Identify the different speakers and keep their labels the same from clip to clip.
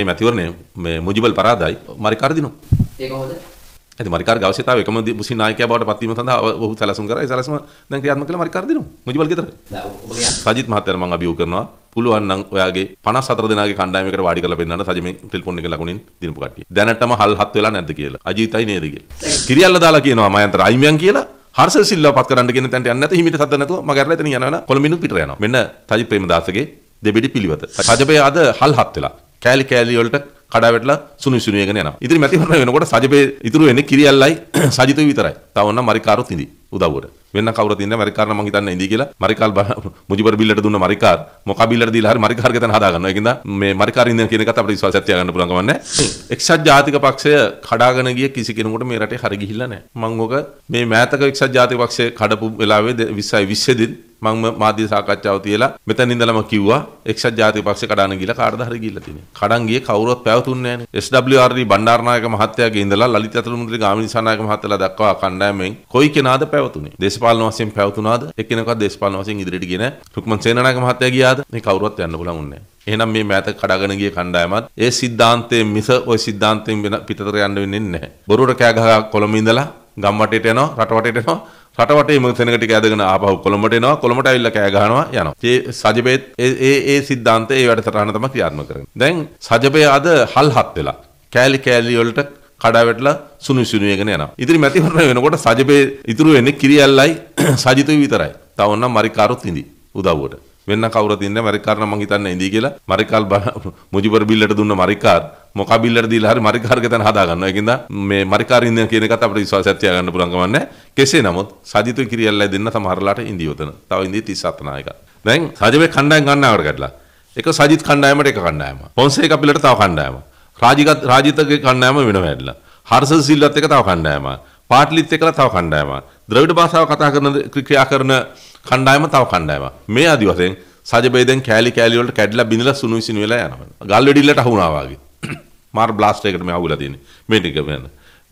Speaker 1: මේ මැතිවරණය මේ මුජිබල් පරාදයි මරිකාර දිනවා. ඒක හොඳයි. ඇති මරිකාර ගවසේතාව එකම මුස්ලිම් නායකයා බවට පත්වීම සඳහා ඔහු සැලසුම් කරා. ඒ සැලසුම දැන් ක්‍රියාත්මක කළා මරිකාර දිනවා. මුජිබල් ගෙදර. සජිත් මහත්තයාට මම අභියෝග කරනවා. පුළුවන් නම් ඔයාගේ 54 දෙනාගේ කණ්ඩායමකට වාඩි කරලා පෙන්නන්න සජිත් මේ ටෙලිෆෝන් එක ලකුණින් දිනපු කට්ටිය. දැනටම හල් හත් වෙලා නැද්ද කියලා. අජීතයි නේද කියලා. කිරියල්ල දාලා කියනවා මයන්තර අයිමයන් කියලා. හර්ෂල් සිල්වා පත් කරන්න කියන තැනට යන්නේ නැත. හිමිට සද්ද නැතුව මගහැරලා එතන යනවනම් කොළඹින් පිටර යනවා. මෙන්න සජිත් ප්‍රේමදාසගේ දෙබිඩි පිළිවෙත. සජපේ අද හල් හත් වෙලා. කෑලි කෑලි වලට කඩාවැටලා සුනු විසුනු වෙගෙන යනවා. ඉතින් මැතිවරණ වෙනකොට සජපේ ඉතුරු වෙන්නේ කිරියල්ලයි සජිතු විතරයි. තව ඔන්න මරිකාරුත් ඉඳි උදව්වට. වෙන කවුරුත් ඉන්නේ මරිකාරන මං හිතන්නේ ඉඳි කියලා. මරිකාල් මුජිබර් බිල්ලට දුන්න මරිකාර් මොකක් බිල්ලට දීලා හරි මරිකාර් ගෙතන හදා ගන්නවා. ඒකින්ද මේ මරිකාර් ඉන්දියන් කියන එකත් අපිට විශ්වාසයක් තියාගන්න පුළුවන් ගමන් නැහැ. එක්සත් ජාතික පක්ෂය කඩාගෙන ගිය කිසි කෙනෙකුට මේ රටේ හරි ගිහිල්ලා නැහැ. මං ඕක මේ මෑතක එක්සත් ජාතික පක්ෂය කඩපු වෙලාවේ 20 20 දින් මම මාධ්‍ය සාකච්ඡාව තියලා මෙතන ඉඳලම කිව්වා එක්සත් ජාතික පක්ෂේ කඩන ගිහලා කාටද හරි ගිහලා තියෙන්නේ. කඩන් ගියේ කවුරුවත් පැවතුන්නේ නැහැ. SWR බණ්ඩාරනායක මහත්තයාගේ ඉඳලා ලලිත අතුරුමුද්‍රේ ගාමිණී සනායක මහත්තයලා දක්වා කණ්ඩායමෙන් කොයි කෙනාද පැවතුනේ? දේශපාලන වශයෙන් පැවතුනාද? එක්කෙනෙක්වත් දේශපාලන වශයෙන් ඉදිරියට ගියේ නැහැ. රුක්මන් සේනානායක මහත්තයා ගියාද? මේ කවුරුවත් යන්න පුළුවන් උන්නේ නැහැ. එහෙනම් මේ මෑත කඩාගෙන ගිය කණ්ඩායමත් ඒ සිද්ධාන්තයේ මිස ওই සිද්ධාන්තයෙන් පිටතර යන්න වෙන්නේ නැහැ. බොරුවට කෑ ගහ කොළඹ ඉඳලා ගම් වටේට යනවා රට වටේට යනවා රට වටේ මතනක ටික ඇදගෙන ආපහු කොළඹට එනවා කොළඹට ඇවිල්ලා කෑ ගහනවා යනවා. ඒ සජපේත් ඒ ඒ සිද්ධාන්තය ඒ වැඩසටහන තමයි ක්‍රියාත්මක කරන්නේ. දැන් සජපේ අද හල්හත් වෙලා කෑලි කෑලි වලට කඩා වැටලා සුනු සුනු වෙගෙන යනවා. ඉතින් මැතිවරණ වෙනකොට සජපේ ඉතුරු වෙන්නේ කිරියල්ලයි සජිතු විතරයි. තව නම් මරිකාරුත් ඉඳි උදව්වට. වෙන්න කවුරුත් ඉන්නේ මරිකාර් නම් මං හිතන්නේ ඉඳී කියලා මරිකාල් මුජිබර් බිල්ලට දුන්න මරිකාර් මොකා බිල්ලට දීලා හරි මරිකාර්ගේ තැන හදා ගන්නවා ඒකින්ද මේ මරිකාර් ඉන්නේ කියන එකත් අපිට විශ්වාසයක් තියාගන්න පුළුවන් ගමන් නැහැ කෙසේ නමුත් සජිතු කිරියල්ලා දෙන්න සමහරලාට ඉඳී උතන තව ඉඳී 37 නායක දැන් සජිවේ කණ්ඩායම් ගන්නවට ගැටලා එක සජිත් කණ්ඩායමට එක කණ්ඩායම පොන්සේක පිලට තව කණ්ඩායම රාජිගත් රාජිතගේ කණ්ඩායම වෙනම ඇදලා හර්ෂල් සිල්වත් එක තව කණ්ඩායම පාට්ලිත් එකලා තව කණ්ඩායමක් ද්‍රවිඩ භාෂාව කතා කරන ක්‍රියා කරන කණ්ඩායම තව කණ්ඩායමක්. මේ ආදි වශයෙන් සජබේදෙන් කෑලි කෑලි වලට කැඩිලා බිඳලා සුණු විසිනු වෙලා යනවා. ගල් වෙඩිල්ලට අහු වුණා වගේ. මාර් බ්ලාස්ට් එකකට මේ අහුවලා තියෙන්නේ. මේ ටික වෙන.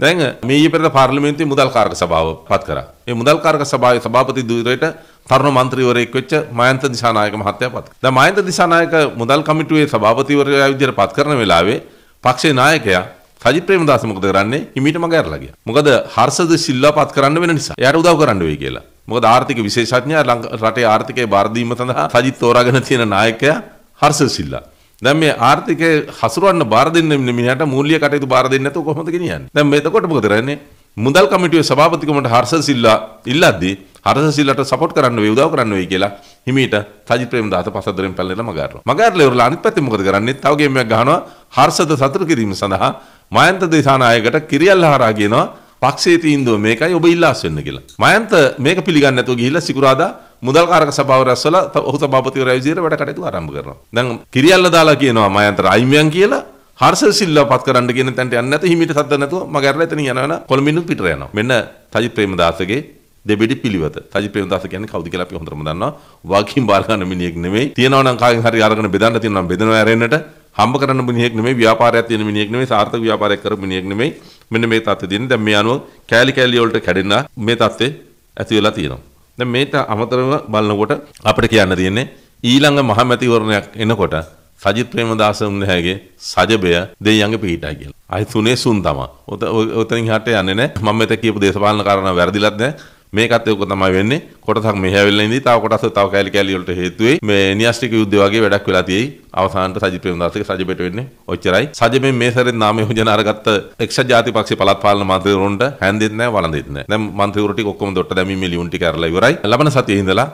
Speaker 1: දැන් මේ පෙරේද පාර්ලිමේන්තුවේ මුදල් කාරක සභාව පත් කරා. ඒ මුදල් කාරක සභාවේ සභාපති ධුරයට තරුණ മന്ത്രിවරයෙක් වෙච්ච මයන්ත දිසානායක මහත්තයා පත් කරා. දැන් මයන්ත දිසානායක මුදල් කමිටුවේ සභාපතිවරයා විදිහට පත් කරන වෙලාවේ පක්ෂේ නායකයා සජිත් ප්‍රේමදාස මොකද කරන්නේ? හිමීට මග ඇරලා ගියා. මොකද හර්ෂද සිල්වාපත් කරන්න වෙන නිසා. එයාට උදව් කරන්න වෙයි කියලා. මොකද ආර්ථික විශේෂඥයා රටේ ආර්ථිකය බාර දීම සඳහා සජිත් තෝරාගෙන තියෙන නායකයා හර්ෂ සිල්වා. දැන් මේ ආර්ථිකය හසුරවන්න බාර දෙන්න මිනිහට මූල්‍ය කටයුතු බාර දෙන්නේ නැතුව කොහොමද ගෙනියන්නේ? දැන් මේ එතකොට මොකද කරන්නේ? මුදල් කමිටුවේ සභාපතිකමට හර්ෂ සිල්වා ඉල්ලද්දී හර්ෂ සිල්ලාට සපෝට් කරන්න වෙයි උදව් කරන්න වෙයි කියලා හිමීට සජිත් ප්‍රේමදාස පසදරෙන් පැල්ලෙලා මගාරනවා. මගාරලා ඉවරලා අනිත් පැත්තේ මොකද කරන්නේ? තව ගේමයක් ගහනවා හර්ෂද සතුට කිරීම සඳහා මයන්ත දේශානායකට කිරියල් හරා කියනවා පක්ෂයේ තීන්දුව මේකයි ඔබ ඉල්ලාස් වෙන්න කියලා. මයන්ත මේක පිළිගන්නේ නැතුව ගිහිල්ලා සිකුරාදා මුදල් කාරක සභාව රැස්වලා ඔහු සභාපතිවරයා විදිහට වැඩ කටයුතු ආරම්භ කරනවා. දැන් කිරියල්ලා දාලා කියනවා මයන්තට අයිමයන් කියලා හර්ෂල් සිල්වා පත් කරන්න කියන තැනට යන්නේ නැත හිමිට සද්ද නැතුව මග ඇරලා එතන යනවන කොළඹින්නුත් පිටර යනවා. මෙන්න තජිත් ප්‍රේමදාසගේ දෙබිඩි පිළිවෙත. තජිත් ප්‍රේමදාස කියන්නේ කවුද කියලා අපි හොඳටම දන්නවා. වාකින් බාර ගන්න මිනිහෙක් නෙමෙයි. තියනවා නම් කාගෙන් හරි අරගෙන බෙදන්න තියෙනවා නම් බෙදනවා ඇරෙන්නට හම්බ කරන මිනිහෙක් නෙමෙයි ව්‍යාපාරයක් තියෙන මිනිහෙක් නෙමෙයි සාර්ථක ව්‍යාපාරයක් කරපු මිනිහෙක් නෙමෙයි මෙන්න මේ තත්ත්වෙ දෙන්නේ දැන් මේ අනුව කෑලි කෑලි වලට කැඩෙන මේ තත්ත්වෙ ඇති වෙලා තියෙනවා දැන් මේට අමතරව බලනකොට අපිට කියන්න තියෙන්නේ ඊළඟ මහමැතිවරණයක් එනකොට සජිත් ප්‍රේමදාස උන්දැහැගේ සජබය දෙයියන්ගේ පිටයි කියලා. අයි තුනේ සුන් තමයි. ඔතනින් හට යන්නේ නැහැ. මම මෙතන කියපු දේශපාලන කාරණා වැරදිලත් නැහැ. මේකත් ඒක තමයි වෙන්නේ කොටසක් මෙහෙ ඇවිල්ලා ඉඳී තව කොටස තව කැලි කැලි වලට හේතු වෙයි මේ නියස්ටික් යුද්ධය වගේ වැඩක් වෙලා තියෙයි අවසානට සජිත් ප්‍රේමදාසගේ සජිපෙට වෙන්නේ ඔච්චරයි සජිමෙන් මේ සැරේ නාමය යෝජනා අරගත්ත එක්සත් ජාතිපක්ෂේ පළාත් පාලන මන්ත්‍රීවරුන්ට හැන්දෙත් නැහැ වළඳෙත් නැහැ දැන් මන්ත්‍රීවරු ටික ඔක්කොම දොට්ට දැමීමේ ලියුම් ටික අරලා ඉවරයි ලබන සතියේ ඉඳලා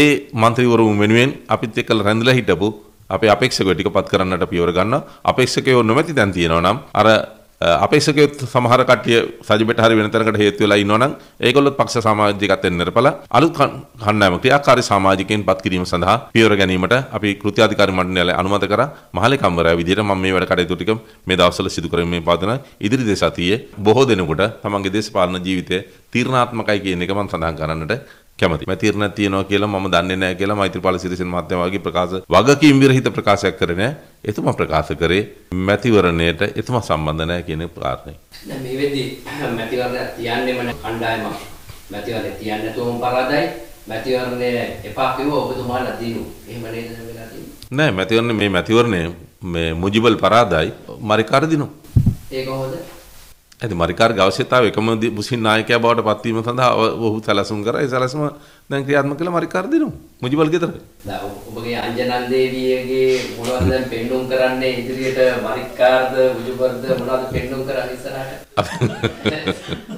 Speaker 1: ඒ මන්ත්‍රීවරු වෙනුවෙන් අපිත් එක්ක රැඳිලා හිටපු අපේ අපේක්ෂකව ටිකපත් කරන්නට පියවර ගන්න අපේක්ෂකයෝ නොමැති දැන් තියෙනවා නම් අර අපේක්ෂකයොත් සමහර කට්ටිය සජිබට හරි වෙන තැනකට හේතු වෙලා ඉන්නවනම් ඒගොල්ලොත් පක්ෂ සමාජිකත්වයෙන් නිරපලා අලුත් කණ්ඩායමක් ක්‍රියාකාරී සමාජිකයන් පත් කිරීම සඳහා පියවර ගැනීමට අපි කෘත්‍යාධිකාරී මණ්ඩලය අනුමත කරා මහලේ කම්වරයා විදිහට මම මේ වැඩ කටයුතු ටික මේ දවස්වල සිදු කරමින් පවතන ඉදිරි දේ සතියේ බොහෝ දෙනෙකුට තමන්ගේ දේශපාලන ජීවිතය තීරණාත්මකයි කියන එක මම සඳහන් කරන්නට කැමති. මැතිරණක් තියෙනවා කියලා මම දන්නේ නැහැ කියලා මෛත්‍රීපාල සිරිසෙන මහත්මයා වගේ ප්‍රකාශ වගකීම් විරහිත ප්‍රකාශයක් කරේ නැහැ. එතුමා ප්‍රකාශ කරේ මැතිවරණයට එතුමා සම්බන්ධ නැහැ කියන කාරණේ.
Speaker 2: දැන් මේ වෙද්දී මැතිවරණයක් තියන්නෙම කණ්ඩායමක්. මැතිවරණය තියන්නේ නැතුවම පරාදයි. මැතිවරණය එපා කිව්ව ඔබතුමාලා දිනු. එහෙම නේද වෙලා තියෙන්නේ?
Speaker 1: නෑ මැතිවරණය මේ මැතිවරණය මේ මුජිබල් පරාදයි. මරි කරදිනු. ඒක හොඳයි. ඇති මරිකාර් ගවශ්‍යතාව එකම මුසින් නායකයා බවට පත්වීම සඳහා ඔහු සැලසුම් කරා ඒ සැලසුම දැන් ක්‍රියාත්මක කළ මරිකාර් දිනුම් මුජිබල් ගෙදර
Speaker 2: ඔබගේ අංජනන් දේවියගේ මොනවද දැන් පෙන්නුම් කරන්නේ ඉදිරියට මරිකාර්ද මුජිබල්ද මොනවද පෙන්නුම් කරන්නේ ඉස්සරහට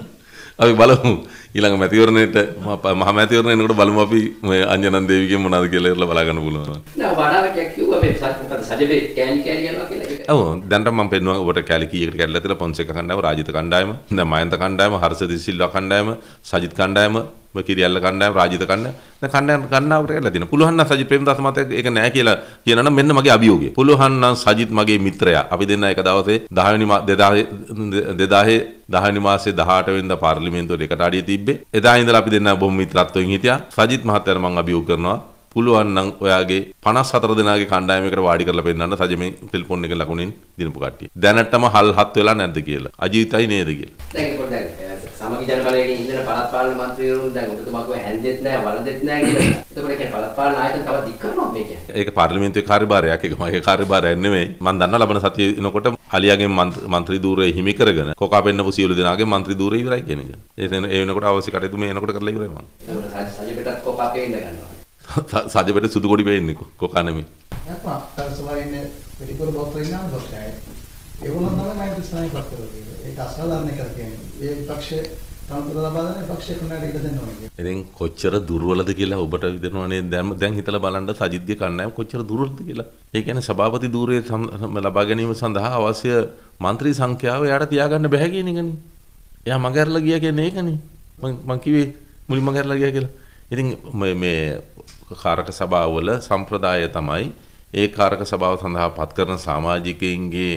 Speaker 1: අපි බලමු ඊළඟ මැතිවරණයට මහ මැතිවරණයනකොට බලමු අපි මේ අංජනන් දේවිගෙන් මොනවද කියලා ඉරලා බලාගන්න පුළුවන්.
Speaker 2: නෑ වඩාවක් කිව්වා මේ සත්පුතන සජබේ කෑලි කෑලි යනවා කියලා.
Speaker 1: ඔව් දැන්ට මම පෙන්නුවා ඔබට කෑලි කීයකට කැඩලා තියලා පොන්සේක කණ්ඩායම, රාජිත කණ්ඩායම, දැන් මයන්ත කණ්ඩායම, හර්ෂ දිසිල්වා කණ්ඩායම, සජිත් කණ්ඩායම ඔය කිරියල්ල කණ්ඩායම රාජිත කණ්ඩායම දැන් කණ්ඩායම කණ්ඩායමට කියලා දෙන්න. පුළුවන් නම් සජිත් ප්‍රේමදාස මහත්තයා ඒක නෑ කියලා කියනනම් මෙන්න මගේ අභියෝගය. පුළුවන් නම් සජිත් මගේ මිත්‍රයා. අපි දෙන්න එක දවසේ 10 වෙනි 2000 10 මාසේ 18 වෙනිදා පාර්ලිමේන්තුවට එකට අඩිය තිබ්බේ. එදා ඉඳලා අපි දෙන්න බොහොම මිත්‍රත්වයෙන් හිටියා. සජිත් මහත්තයාට මම අභියෝග කරනවා පුළුවන් නම් ඔයාගේ 54 දෙනාගේ කණ්ඩායමකට වාඩි කරලා පෙන්නන්න සජමේ ටෙලිෆෝන් එක ලකුණින් දිනපු කට්ටිය. දැනටම හල්හත් වෙලා නැද්ද කියලා. අජීතයි නේද
Speaker 2: කියලා. සමගි ජන බලයේ ඉන්න පළාත් පාලන මන්ත්‍රීවරුන් දැන් ඔබතුමාකව හැල්දෙත් නැහැ වලදෙත් නැහැ කියලා. එතකොට ඒක පළාත් පාලන ආයතන තවත් දික් කරනවා මේක.
Speaker 1: ඒක පාර්ලිමේන්තුවේ කාර්යභාරයක්. ඒක මගේ කාර්යභාරයක් නෙමෙයි. මම දන්නවා ලබන සතියේ එනකොට අලියාගේ മന്ത്രി ධූරය හිමි කරගෙන කොකා පෙන්නපු සියලු දෙනාගේ മന്ത്രി ධූරය ඉවරයි කියන එක. ඒ ඒ වෙනකොට අවශ්‍ය කටයුතු මේ එනකොට කරලා ඉවරයි
Speaker 2: මම. ඒකට සජිපටත් කොකා පෙන්න
Speaker 1: ගන්නවා. සජිපට සුදු කොඩි පෙන්නේ කොකා නෙමෙයි.
Speaker 2: නැත්නම් අත්තර සමහරින් පිටිකොර බොත්තරින් නම් බොත්තයි. ඒ වුණා නම් මම ප්‍රශ්නයක් අහන්න කරතියි. ඒක අසලන්නේ කරතියි. ඒ පක්ෂය තනතුර ලබා දෙන පක්ෂය කන්නට ඉඩ දෙන්න ඕනේ.
Speaker 1: ඉතින් කොච්චර දුර්වලද කියලා ඔබට හිතෙනවනේ දැන් දැන් හිතලා බලන්න සජිත්ගේ කණ්ඩායම කොච්චර දුර්වලද කියලා. ඒ කියන්නේ සභාපති ධූරයේ ලබා ගැනීම සඳහා අවශ්‍ය മന്ത്രി සංඛ්‍යාව එයාට තියාගන්න බැහැ කියන එකනේ. එයා මගහැරලා ගියා කියන්නේ ඒකනේ. මං මං කිව්වේ මුලින්ම මගහැරලා ගියා කියලා. ඉතින් මේ මේ කාරක සභාවල සම්ප්‍රදාය තමයි ඒ කාරක සභාව සඳහා පත් කරන සමාජිකයින්ගේ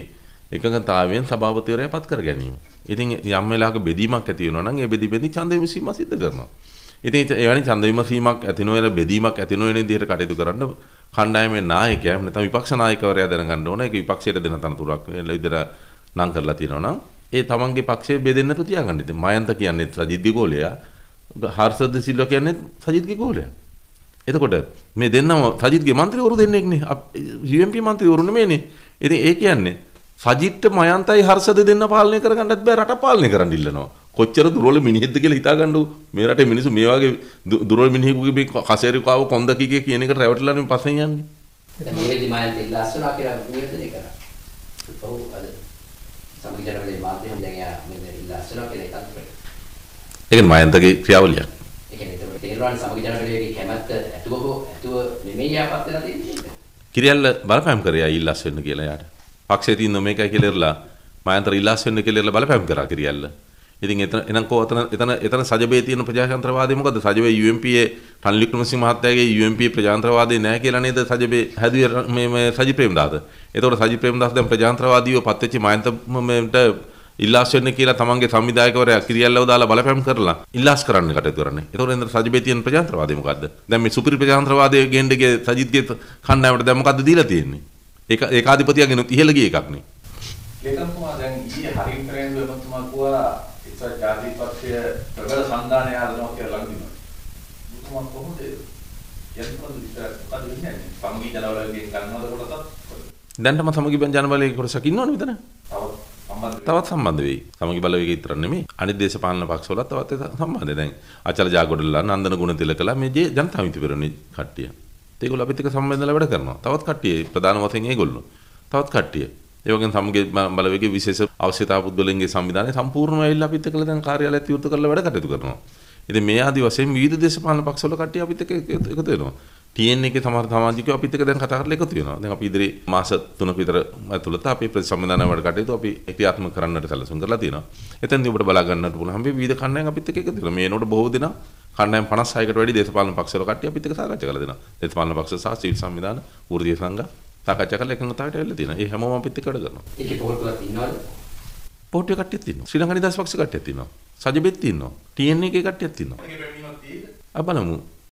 Speaker 1: එකඟතාවයෙන් සභාපතිවරයා පත් කර ගැනීම. ඉතින් යම් වෙලාවක බෙදීමක් ඇති වෙනවා නම් ඒ බෙදි බෙදි ඡන්ද විසීම සිද්ධ කරනවා. ඉතින් එවැනි ඡන්ද විමසීමක් ඇති නොවන බෙදීමක් ඇති නොවන විදිහට කටයුතු කරන්න කණ්ඩායමේ නායකයා නැත්නම් විපක්ෂ නායකවරයා දැනගන්න ඕන ඒක විපක්ෂයට දෙන තනතුරක් විදිහට නම් කරලා තියෙනවා නම් ඒ තමන්ගේ පක්ෂයේ බෙදෙන්නට තියාගන්න. ඉතින් මයන්ත කියන්නේ සජිත් ගෝලයා හර්ෂද සිල්වා කියන්නේ සජිත්ගේ ගෝලයා. එතකොට මේ දෙන්නම සජිත්ගේ മന്ത്രിවරු දෙන්නෙක්නේ. UMP മന്ത്രിවරුනේ මේනේ. ඉතින් ඒ කියන්නේ සජිත්ට මයන්තයි හර්ෂද දෙන්න පාලනය කරගන්නත් බෑ රට පාලනය කරන්න ඉල්ලනවා. කොච්චර දුරවල මිනිහෙක්ද කියලා හිතාගන්නු මේ රටේ මිනිස්සු මේ වගේ දුරවල මිනිහෙකුගේ මේ කසේරු කාව කොන්ද කීකේ කියන එකට රැවටලානේ පස්සෙන් යන්නේ.
Speaker 2: දැන් මේ වෙදි මයන්ත ඉල්ලස්සනවා කියලා නිවේදනය කරා. ඔව් අද සමීකරණයේ මාධ්‍යයෙන් දැන් යා මේ ඉල්ලස්සනවා කියලා එකක් කරා.
Speaker 1: ඒක මයන්තගේ ක්‍රියාවලියක්.
Speaker 2: ඒ කියන්නේ තේරුවන් සමීකරණයේ කැමැත්ත ඇතුව ඇතුව නෙමෙයි යාපත් වෙලා තියෙන්නේ.
Speaker 1: කිරියල්ල බලපෑම් කරේ අය ඉල්ලස් වෙන්න කියලා යාට. පක්ෂේ තියෙන මේකයි කියලා ඉරලා මායන්තර ඉලාස් වෙන්න කියලා ඉරලා බලපෑම් කරා කිරියල්ල. ඉතින් එතන එනම් කො එතන එතන එතන සජබේ තියෙන ප්‍රජාතන්ත්‍රවාදය මොකද? සජබේ UMPA රනිල් වික්‍රමසිංහ මහත්තයාගේ UMPA ප්‍රජාතන්ත්‍රවාදය නෑ කියලා නේද සජබේ හැදුවේ මේ මේ සජි ප්‍රේමදාස. ඒතකොට සජි ප්‍රේමදාස දැන් ප්‍රජාතන්ත්‍රවාදීව පත් වෙච්ච මායන්තමට ඉල්ලාස් වෙන්න කියලා තමන්ගේ සංවිධායකවරයා කිරියල්ලව දාලා බලපෑම් කරලා ඉල්ලාස් කරන්න කටයුතු කරන්නේ. ඒතකොට එතන සජිබේ තියෙන ප්‍රජාතන්ත්‍රවාදය මොකද්ද? දැන් මේ සුපිරි ප්‍රජාතන්ත්‍රවාදයේ ගෙන්ඩගේ සජිත්ගේ කණ්ඩායමට දැන් මොකද්ද දීලා තියෙන්නේ? ඒක ඒකාධිපතියගෙන ඉහළ ගිය එකක් නේ. ලේකම් කුමා දැන් ඊයේ හරින් ට්‍රෙන්ඩ් එමතුමා කිව්වා ඉස්සර ජාතිපක්ෂය ප්‍රබල සංගාණය හදනවා කියලා ලඟදීම. මුතුමා කොහොමද යන්ත්‍රවල විතර මොකද වෙන්නේ? සමගි ජනවලයෙන් ගන්නවද කොටසක්? දැන් තම සමගි ජනවලයේ කොටසක් ඉන්නවනේ මෙතන. තවත් සම්බන්ධ වෙයි. සමගි බලවේග විතර නෙමෙයි. අනිත් දේශපාලන පක්ෂවලත් තවත් සම්බන්ධයි. දැන් අචල ජාගොඩලා නන්දන ගුණතිලකලා මේ ජනතා විමුක්ති පෙරමුණේ කට්ටිය. ඒගොල්ලෝ අපිත් එක්ක සම්බන්ධලා වැඩ කරනවා. තවත් කට්ටිය ප්‍රධාන වශයෙන් ඒගොල්ලෝ. තවත් කට්ටිය. ඒ වගේම සමගිය බලවේගයේ විශේෂ අවශ්‍යතා පුද්ගලයන්ගේ සංවිධානය සම්පූර්ණව ඇවිල්ලා අපිත් එක්කලා දැන් කාර්යාලයත් විවෘත කරලා වැඩ කටයුතු කරනවා. ඉතින් මේ ආදි වශයෙන් විවිධ දේශපාලන පක්ෂවල කට්ටිය අපිත් එක්ක එකතු වෙනවා. TN එකේ සමහර සමාජිකයෝ අපිත් එක්ක දැන් කතා කරලා එකතු වෙනවා. දැන් අපි ඉදිරි මාස 3ක විතර ඇතුළත අපි ප්‍රතිසම්මදාන වැඩ කටයුතු අපි ක්‍රියාත්මක කරන්නට සැලසුම් කරලා තියෙනවා. එතෙන්දී ඔබට බලා ගන්නට පුළුවන්. හැම විවිධ කණ්ඩායම් අපිත් එක්ක එකතු වෙනවා. මේ වෙනකොට බොහෝ දෙනා කණ්ඩායම් 56කට වැඩි දේශපාලන පක්ෂවල කට්ටිය අපිත් එක්ක සාකච්ඡා කරලා දෙනවා. දේශපාලන පක්ෂ සහ සිවිල් සංවිධාන වෘත්තීය සංඝ සාකච්ඡා කරලා එකඟතාවයට ඇවිල්ලා තියෙනවා. ඒ හැමෝම අපිත් එක්ක වැඩ කරනවා. ඒකේ පොල්ටුවක් ඉන්නවද? පොට්ටු කට්ටියක් තියෙනවා. ශ්‍රී ලංකා නිදහස් පක්ෂ කට්ටියක් තියෙනවා. සජබෙත් තියෙනවා. TN එකේ කට්ටියක් තියෙනවා. අප බලමු.